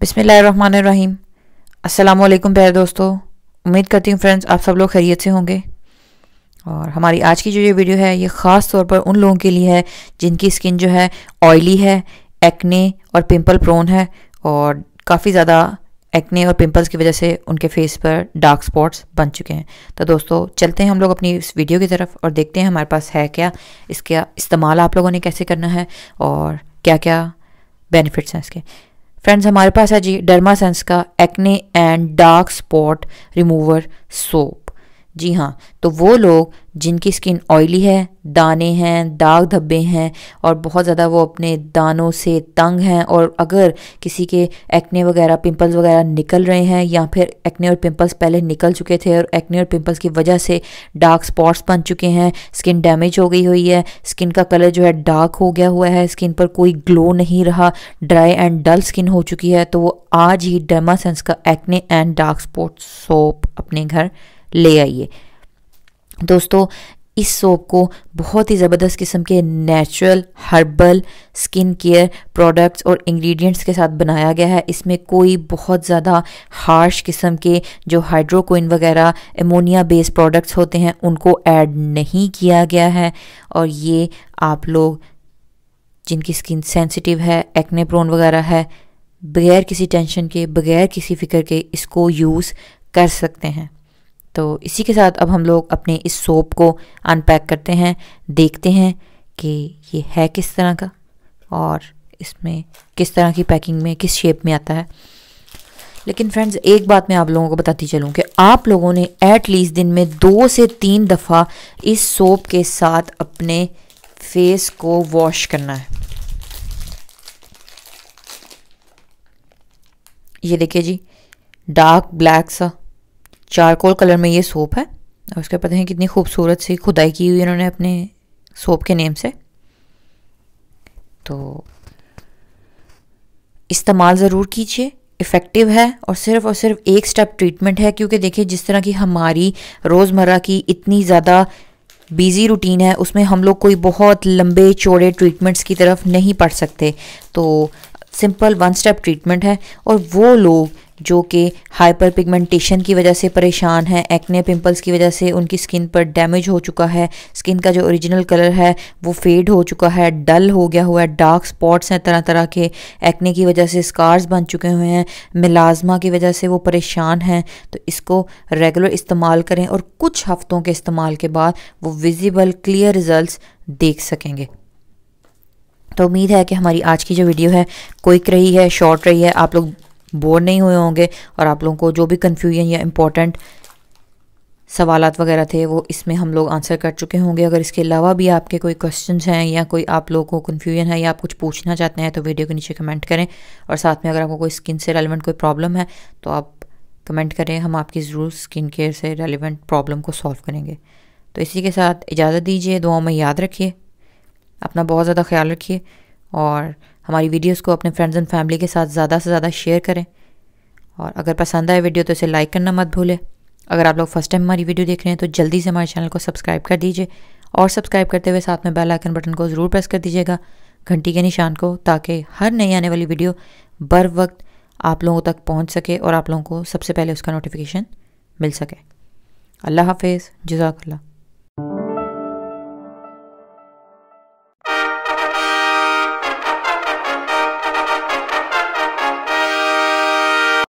बिसमीम असलकुम प्यारे दोस्तों उम्मीद करती हूँ फ्रेंड्स आप सब लोग खैरियत से होंगे और हमारी आज की जो ये वीडियो है ये ख़ास तौर पर उन लोगों के लिए है जिनकी स्किन जो है ऑयली है एक्ने और पिंपल प्रोन है और काफ़ी ज़्यादा एक्ने और पिंपल्स की वजह से उनके फेस पर डार्क स्पॉट्स बन चुके हैं तो दोस्तों चलते हैं हम लोग अपनी इस वीडियो की तरफ और देखते हैं हमारे पास है क्या इसका इस्तेमाल आप लोगों ने कैसे करना है और क्या क्या बेनिफिट्स हैं इसके फ्रेंड्स हमारे पास है जी सेंस का acne and dark spot remover soap जी हाँ तो वो लोग जिनकी स्किन ऑयली है दाने हैं दाग धब्बे हैं और बहुत ज़्यादा वो अपने दानों से तंग हैं और अगर किसी के एक्ने वगैरह पिंपल्स वगैरह निकल रहे हैं या फिर एक्ने और पिंपल्स पहले निकल चुके थे और एक्ने और पिंपल्स की वजह से डार्क स्पॉट्स बन चुके हैं स्किन डैमेज हो गई हुई है स्किन का कलर जो है डार्क हो गया हुआ है स्किन पर कोई ग्लो नहीं रहा ड्राई एंड डल स्किन हो चुकी है तो वो आज ही सेंस का acne and dark spot soap अपने घर ले आइए दोस्तों इस सोप को बहुत ही ज़बरदस्त किस्म के natural herbal skin care products और इंग्रेडिएंट्स के साथ बनाया गया है इसमें कोई बहुत ज़्यादा हार्श किस्म के जो हाइड्रोकोइन वगैरह एमोनिया बेस्ड प्रोडक्ट्स होते हैं उनको ऐड नहीं किया गया है और ये आप लोग जिनकी स्किन सेंसिटिव है एक्ने प्रोन वगैरह है बगैर किसी टेंशन के बगैर किसी फिक्र के इसको यूज़ कर सकते हैं तो इसी के साथ अब हम लोग अपने इस सोप को अनपैक करते हैं देखते हैं कि ये है किस तरह का और इसमें किस तरह की पैकिंग में किस शेप में आता है लेकिन फ्रेंड्स एक बात मैं आप लोगों को बताती चलूँ कि आप लोगों ने एट लीस्ट दिन में दो से तीन दफ़ा इस सोप के साथ अपने फेस को वॉश करना है ये देखिए जी डार्क ब्लैक सा चारकोल कलर में ये सोप है और उसके पता है कितनी खूबसूरत सी खुदाई की हुई इन्होंने अपने सोप के नेम से तो इस्तेमाल ज़रूर कीजिए इफ़ेक्टिव है और सिर्फ और सिर्फ एक स्टेप ट्रीटमेंट है क्योंकि देखिए जिस तरह की हमारी रोज़मर्रा की इतनी ज़्यादा बिज़ी रूटीन है उसमें हम लोग कोई बहुत लंबे चौड़े ट्रीटमेंट्स की तरफ नहीं पड़ सकते तो सिंपल वन स्टेप ट्रीटमेंट है और वो लोग जो कि हाइपर पिगमेंटेशन की वजह से परेशान हैं एक्ने पिंपल्स की वजह से उनकी स्किन पर डैमेज हो चुका है स्किन का जो ओरिजिनल कलर है वो फेड हो चुका है डल हो गया हुआ है डार्क स्पॉट्स हैं तरह तरह के एक्ने की वजह से स्कार्स बन चुके हुए हैं मिलाजमा की वजह से वो परेशान हैं तो इसको रेगुलर इस्तेमाल करें और कुछ हफ्तों के इस्तेमाल के बाद वो विजिबल क्लियर रिजल्ट देख सकेंगे तो उम्मीद है कि हमारी आज की जो वीडियो है क्विक रही है शॉर्ट रही है आप लोग बोर नहीं हुए होंगे और आप लोगों को जो भी कन्फ्यूजन या इम्पॉर्टेंट सवाल वगैरह थे वो इसमें हम लोग आंसर कर चुके होंगे अगर इसके अलावा भी आपके कोई क्वेश्चन हैं या कोई आप लोगों को कन्फ्यूजन है या आप कुछ पूछना चाहते हैं तो वीडियो के नीचे कमेंट करें और साथ में अगर आपको कोई स्किन से रेलिवेंट कोई प्रॉब्लम है तो आप कमेंट करें हम आपकी ज़रूर स्किन केयर से रेलिवेंट प्रॉब्लम को सॉल्व करेंगे तो इसी के साथ इजाज़त दीजिए दुआओं में याद रखिए अपना बहुत ज़्यादा ख्याल रखिए और हमारी वीडियोस को अपने फ्रेंड्स एंड फैमिली के साथ ज़्यादा से ज़्यादा शेयर करें और अगर पसंद आए वीडियो तो इसे लाइक करना मत भूलें अगर आप लोग फर्स्ट टाइम हमारी वीडियो देख रहे हैं तो जल्दी से हमारे चैनल को सब्सक्राइब कर दीजिए और सब्सक्राइब करते हुए साथ में बेल आइकन बटन को ज़रूर प्रेस कर दीजिएगा घंटी के निशान को ताकि हर नई आने वाली वीडियो बर वक्त आप लोगों तक पहुंच सके और आप लोगों को सबसे पहले उसका नोटिफिकेशन मिल सके अल्लाह हाफिज़ जजाकल्ला